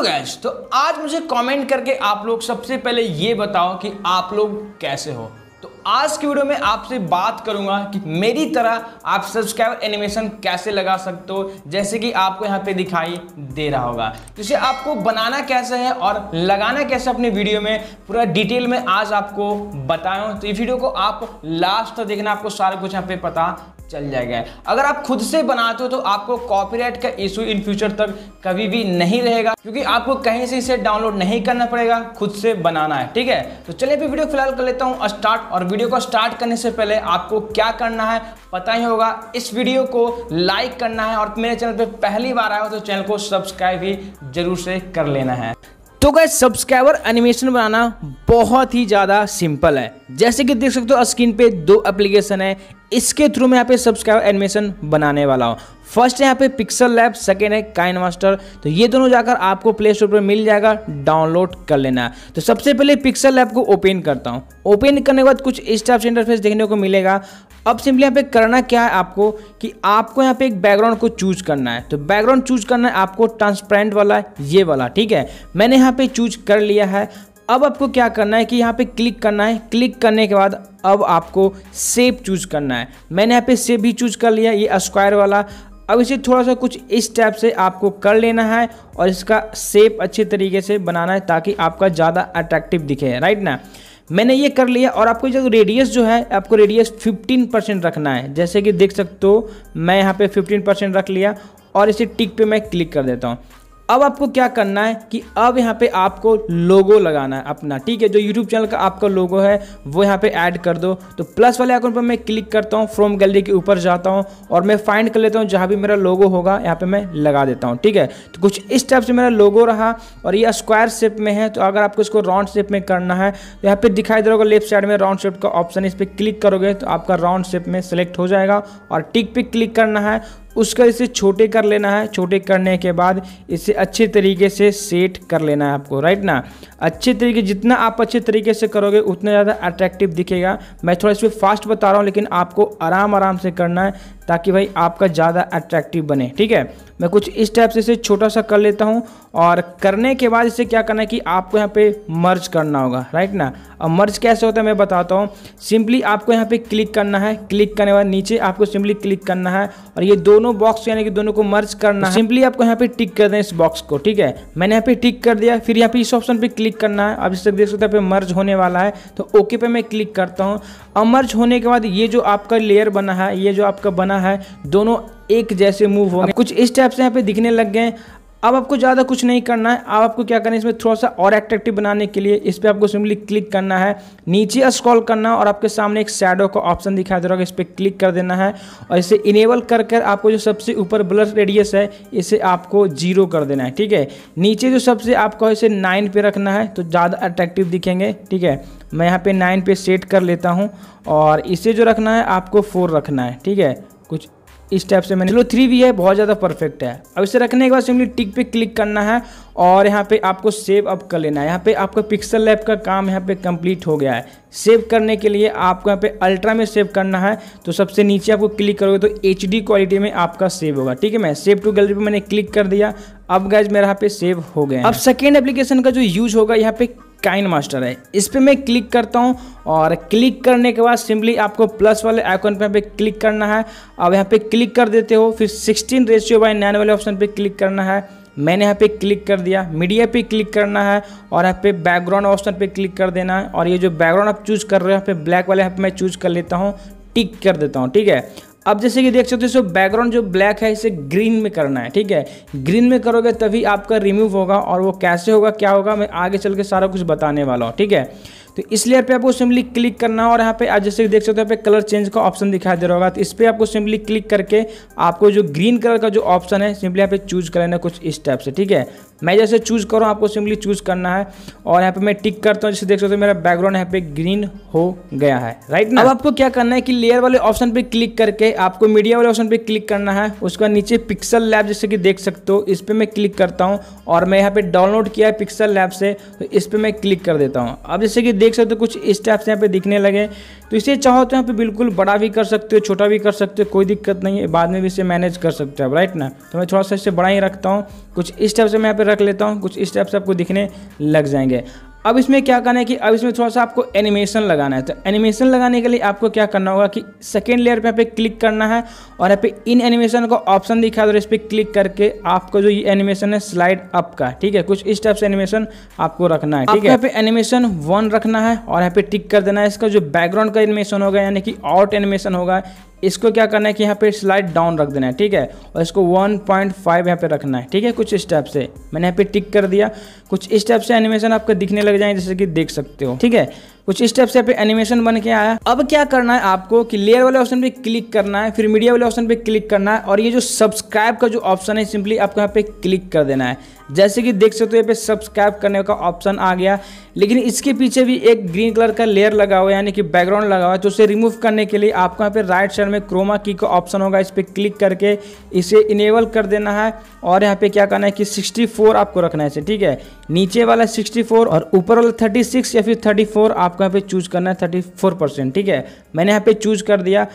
hello guys तो आज मुझे कमेंट करके आप लोग सबसे पहले ये बताओ कि आप लोग कैसे हो तो आज की वीडियो में आपसे बात करूंगा कि मेरी तरह आप सब्सक्राइब एनिमेशन कैसे लगा सकते हो जैसे कि आपको यहाँ पे दिखाई दे रहा होगा तो इसे आपको बनाना कैसे है और लगाना कैसे अपने वीडियो में पूरा डिटेल में आज आपको बताया तो इस वीडियो को आप लास्ट तक देखना आपको सारा कुछ यहाँ पे पता चल जाएगा अगर आप खुद से बनाते हो तो आपको कॉपीराइट का इशू इन फ्यूचर तक कभी भी नहीं रहेगा क्योंकि आपको कहीं से इसे डाउनलोड नहीं करना पड़ेगा खुद से बनाना है ठीक है तो चलिए भी वीडियो फिलहाल कर लेता हूँ स्टार्ट और वीडियो को स्टार्ट करने से पहले आपको क्या करना है पता ही होगा इस वीडियो को लाइक करना है और मेरे चैनल पर पहली बार आया हो तो चैनल को सब्सक्राइब भी जरूर से कर लेना है तो गए सब्सक्राइबर एनिमेशन बनाना बहुत ही ज़्यादा सिंपल है जैसे कि देख सकते हो स्क्रीन पे दो एप्लीकेशन है इसके थ्रू मैं यहाँ पे सब्सक्राइबर एनिमेशन बनाने वाला हूँ फर्स्ट है यहाँ पे पिक्सल लैब सेकेंड है काइन मास्टर तो ये दोनों जाकर आपको प्ले स्टोर पर मिल जाएगा डाउनलोड कर लेना है तो सबसे पहले पिक्सल लैब को ओपन करता हूँ ओपन करने के बाद कुछ इस टाइप से इंटरफेस देखने को मिलेगा अब सिंपली यहाँ पे करना क्या है आपको कि आपको यहाँ पे एक बैकग्राउंड को चूज करना है तो बैकग्राउंड चूज करना है आपको ट्रांसपेरेंट वाला ये वाला ठीक है मैंने यहाँ पे चूज कर लिया है अब आपको क्या करना है कि यहाँ पे क्लिक करना है क्लिक करने के बाद अब आपको सेप चूज करना है मैंने यहाँ पे सेप भी चूज कर लिया ये स्क्वायर वाला अब इसे थोड़ा सा कुछ इस टाइप से आपको कर लेना है और इसका सेप अच्छे तरीके से बनाना है ताकि आपका ज़्यादा अट्रैक्टिव दिखे राइट ना मैंने ये कर लिया और आपको जो रेडियस जो है आपको रेडियस 15 परसेंट रखना है जैसे कि देख सकते हो मैं यहाँ पे 15 परसेंट रख लिया और इसे टिक पे मैं क्लिक कर देता हूँ अब आपको क्या करना है कि अब यहाँ पे आपको लोगो लगाना है अपना ठीक है जो यूट्यूब चैनल का आपका लोगो है वो यहाँ पे ऐड कर दो तो प्लस वाले आइकन पर मैं क्लिक करता हूँ फ्रॉम गैलरी के ऊपर जाता हूँ और मैं फाइंड कर लेता हूँ जहाँ भी मेरा लोगो होगा यहाँ पे मैं लगा देता हूँ ठीक है तो कुछ इस टाइप से मेरा लोगो रहा और ये स्क्वायर शेप में है तो अगर आपको इसको राउंड शेप में करना है तो यहाँ पे दिखाई दे रहा होगा लेफ्ट साइड में राउंड शेप का ऑप्शन इस पर क्लिक करोगे तो आपका राउंड शेप में सेलेक्ट हो जाएगा और टिक पे क्लिक करना है उसका इसे छोटे कर लेना है छोटे करने के बाद इसे अच्छे तरीके से सेट कर लेना है आपको राइट ना अच्छे तरीके जितना आप अच्छे तरीके से करोगे उतना ज़्यादा अट्रैक्टिव दिखेगा मैं थोड़ा इसमें फास्ट बता रहा हूँ लेकिन आपको आराम आराम से करना है ताकि भाई आपका ज़्यादा अट्रैक्टिव बने ठीक है मैं कुछ इस टाइप से इसे छोटा सा कर लेता हूँ और करने के बाद इसे क्या करना है कि आपको यहाँ पे मर्ज करना होगा राइट ना अब मर्ज कैसे होता है मैं बताता हूँ सिंपली आपको यहाँ पे क्लिक करना है क्लिक करने के बाद नीचे आपको सिंपली क्लिक करना है और ये दोनों बॉक्स यानी कि दोनों को मर्ज करना है सिंपली आपको यहाँ पे टिक कर दें इस बॉक्स को ठीक है मैंने यहाँ पे टिक कर दिया फिर यहाँ पे इस ऑप्शन पे क्लिक करना है अब इस तक देख सकते हैं मर्ज होने वाला है तो ओके पे मैं क्लिक करता हूँ अब मर्ज होने के बाद ये जो आपका लेयर बना है ये जो आपका बना है दोनों एक जैसे मूव होंगे कुछ इस टाइप से यहाँ पे दिखने लग गए अब आपको ज़्यादा कुछ नहीं करना है अब आपको क्या करना है इसमें थोड़ा सा और एट्रैक्टिव बनाने के लिए इस पर आपको सिंपली क्लिक करना है नीचे स्क्रॉल करना है और आपके सामने एक शैडो का ऑप्शन दिखाई दे रहा है इस पर क्लिक कर देना है और इसे इनेबल कर कर आपको जो सबसे ऊपर ब्लर रेडियस है इसे आपको जीरो कर देना है ठीक है नीचे जो सबसे आपको इसे नाइन पे रखना है तो ज़्यादा अट्रैक्टिव दिखेंगे ठीक है मैं यहाँ पर नाइन पे सेट कर लेता हूँ और इसे जो रखना है आपको फोर रखना है ठीक है कुछ इस टाइप से मैंने चलो थ्री भी है बहुत ज़्यादा परफेक्ट है अब इसे रखने के बाद सिंपली टिक पे क्लिक करना है और यहाँ पे आपको सेव अप कर लेना है यहाँ पे आपका पिक्सल लैब का काम यहाँ पे कंप्लीट हो गया है सेव करने के लिए आपको यहाँ पे अल्ट्रा में सेव करना है तो सबसे नीचे आपको क्लिक करोगे तो एच क्वालिटी में आपका सेव होगा ठीक है मैं सेव टू गैलरी पर मैंने क्लिक कर दिया अब गैज मेरा यहाँ पे सेव हो गया अब सेकेंड एप्लीकेशन का जो यूज होगा यहाँ पे काइन मास्टर है इस पर मैं क्लिक करता हूँ और क्लिक करने के बाद सिंपली आपको प्लस वाले आइकन पे पे क्लिक करना है अब यहाँ पे क्लिक कर देते हो फिर 16 रेशियो बाय नाइन वाले ऑप्शन पे क्लिक करना है मैंने यहाँ पे क्लिक कर दिया मीडिया पे क्लिक करना है और यहाँ पे बैकग्राउंड ऑप्शन पे क्लिक कर देना है और ये जो बैकग्राउंड आप चूज कर रहे हो यहाँ पे ब्लैक वाले यहाँ पे मैं चूज कर लेता हूँ टिक कर देता हूँ ठीक है अब जैसे कि देख सकते हो बैकग्राउंड जो ब्लैक है इसे ग्रीन में करना है ठीक है ग्रीन में करोगे तभी आपका रिमूव होगा और वो कैसे होगा क्या होगा मैं आगे चल के सारा कुछ बताने वाला हूँ ठीक है तो इस लेयर पे आपको सिंपली क्लिक करना और यहाँ पे आज जैसे देख सकते हो यहाँ पे कलर चेंज का ऑप्शन दिखाई दे रहा होगा तो इस पर आपको सिंपली क्लिक करके आपको जो ग्रीन कलर का जो ऑप्शन है सिंपली यहाँ पे चूज कर लेना कुछ इस टाइप से ठीक है मैं जैसे चूज करूँ आपको सिंपली चूज करना है और यहाँ पे मैं टिक करता हूँ जैसे देख सकते हो मेरा बैकग्राउंड यहाँ पे ग्रीन हो गया है राइट ना अब आपको क्या करना है कि लेयर वाले ऑप्शन पे क्लिक करके आपको मीडिया वाले ऑप्शन पे क्लिक करना है उसके बाद नीचे पिक्सल लैब जैसे कि देख सकते हो इस पर मैं क्लिक करता हूँ और मैं यहाँ पे डाउनलोड किया है पिक्सल लैब से तो इस पर मैं क्लिक कर देता हूँ अब जैसे कि देख देख सकते हो कुछ इस टाइप से यहाँ पे दिखने लगे तो इसे चाहो तो यहाँ पे बिल्कुल बड़ा भी कर सकते हो छोटा भी कर सकते हो कोई दिक्कत नहीं है बाद में भी इसे मैनेज कर सकते हो राइट ना तो मैं थोड़ा सा इसे बड़ा ही रखता हूँ कुछ इस टाइप से मैं यहाँ पे रख लेता हूँ कुछ इस टाइप से आपको दिखने लग जाएंगे अब इसमें क्या करना है कि अब इसमें थोड़ा सा आपको एनिमेशन लगाना है तो एनिमेशन लगाने के लिए आपको क्या करना होगा कि सेकेंड लेयर पे यहाँ पे क्लिक करना है और यहाँ पे इन एनिमेशन को ऑप्शन दिखा दो इस पर क्लिक करके आपको जो ये एनिमेशन है स्लाइड अप का ठीक है कुछ इस टाइप से एनिमेशन आपको रखना है ठीक है यहाँ पे एनिमेशन वन रखना है और यहाँ पे टिक कर देना है इसका जो बैकग्राउंड का एनिमेशन होगा यानी कि आउट एनिमेशन होगा इसको क्या करना है कि यहाँ पे स्लाइड डाउन रख देना है ठीक है और इसको 1.5 पॉइंट यहाँ पे रखना है ठीक है कुछ स्टेप से मैंने यहाँ पे टिक कर दिया कुछ स्टेप से एनिमेशन आपका दिखने लग जाए जैसे कि देख सकते हो ठीक है कुछ इस टाइप से पे एनिमेशन बन के आया अब क्या करना है आपको कि लेयर वाले ऑप्शन पे क्लिक करना है फिर मीडिया वाले ऑप्शन पे क्लिक करना है और ये जो सब्सक्राइब का जो ऑप्शन है सिंपली आपको यहाँ पे क्लिक कर देना है जैसे कि देख सकते हो यहाँ पे सब्सक्राइब करने का ऑप्शन आ गया लेकिन इसके पीछे भी एक ग्रीन कलर का लेयर लगा हुआ है यानी कि बैकग्राउंड लगा हुआ है तो उसे रिमूव करने के लिए आपको यहाँ पे राइट साइड में क्रोमा की का ऑप्शन होगा इस पर क्लिक करके इसे इनेबल कर देना है और यहाँ पे क्या करना है कि 64 आपको रखना है इसे ठीक है नीचे वाला 64 और ऊपर वाला 36 या फिर 34 आपको यहाँ पे चूज करना है 34 परसेंट ठीक है मैंने यहाँ पे चूज कर दिया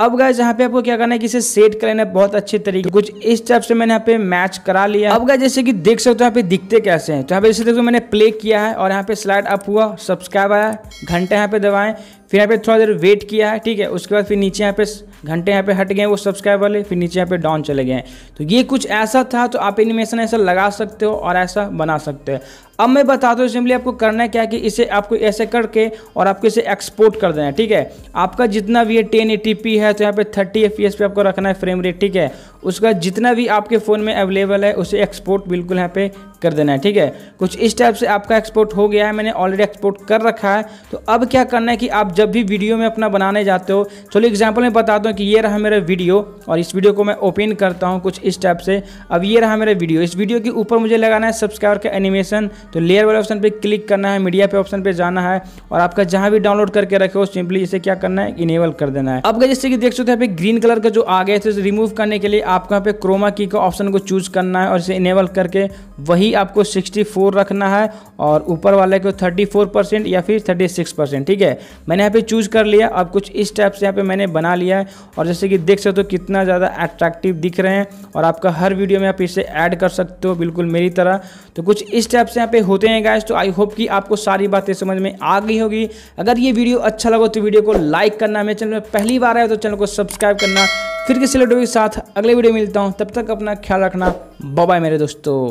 अब गाय यहाँ पे आपको क्या करना है कि इसे सेट कर लेना बहुत अच्छे तरीके कुछ इस टाइप से मैंने यहाँ पे मैच करा लिया अब गाय जैसे कि देख सकते हो यहाँ पे दिखते कैसे हैं तो यहाँ पे जैसे देखो मैंने प्ले किया है और यहाँ पे स्लाइड अप हुआ सब्सक्राइब आया घंटे यहाँ पे दबाएं फिर यहाँ पे थोड़ा देर वेट किया है ठीक है उसके बाद फिर नीचे यहाँ पे घंटे यहाँ पे हट गए वो सब्सक्राइब वाले फिर नीचे यहाँ पे डाउन चले गए तो ये कुछ ऐसा था तो आप एनिमेशन ऐसा लगा सकते हो और ऐसा बना सकते हो अब मैं बता दूँ सिंपली आपको करना है क्या कि इसे आपको ऐसे करके और आपको इसे एक्सपोर्ट कर देना है ठीक है आपका जितना भी ये टेन है तो यहाँ पे थर्टी एफ पे आपको रखना है फ्रेम रेट ठीक है उसका जितना भी आपके फ़ोन में अवेलेबल है उसे एक्सपोर्ट बिल्कुल यहाँ पे कर देना है ठीक है कुछ इस टाइप से आपका एक्सपोर्ट हो गया है मैंने ऑलरेडी एक्सपोर्ट कर रखा है तो अब क्या करना है कि आप जब भी वीडियो में अपना बनाने जाते हो चलो एग्जाम्पल मैं बताता हूँ कि ये रहा मेरा वीडियो और इस वीडियो को मैं ओपन करता हूँ कुछ इस टाइप से अब ये रहा मेरा वीडियो इस वीडियो के ऊपर मुझे लगाना है सब्सक्राइबर का एनिमेशन तो लेयर वाले ऑप्शन पर क्लिक करना है मीडिया पे ऑप्शन पर जाना है और आपका जहाँ भी डाउनलोड करके रखे हो सिंपली इसे क्या करना है इनेबल कर देना है अब जैसे कि देख सकते हैं यहाँ पे ग्रीन कलर का जो आ गया था रिमूव करने के लिए आपको यहाँ पे क्रोमा की का ऑप्शन को चूज करना है और इसे इनेबल करके वही आपको सिक्सटी रखना है और ऊपर वाले को थर्टी परसेंट या फिर थर्टी परसेंट ठीक है मैंने यहाँ पे चूज कर लिया अब कुछ इस टाइप से यहाँ पे मैंने बना लिया है और जैसे कि देख सकते हो कितना ज़्यादा अट्रैक्टिव दिख रहे हैं और आपका हर वीडियो में आप इसे ऐड कर सकते हो बिल्कुल मेरी तरह तो कुछ इस टाइप से यहाँ पे होते हैं गाइस तो आई होप कि आपको सारी बातें समझ में आ गई होगी अगर ये वीडियो अच्छा लगा तो वीडियो को लाइक करना मेरे चैनल में पहली बार आए तो चैनल को सब्सक्राइब करना फिर किसी लड्डू के साथ अगले वीडियो मिलता हूँ तब तक अपना ख्याल रखना बाय मेरे दोस्तों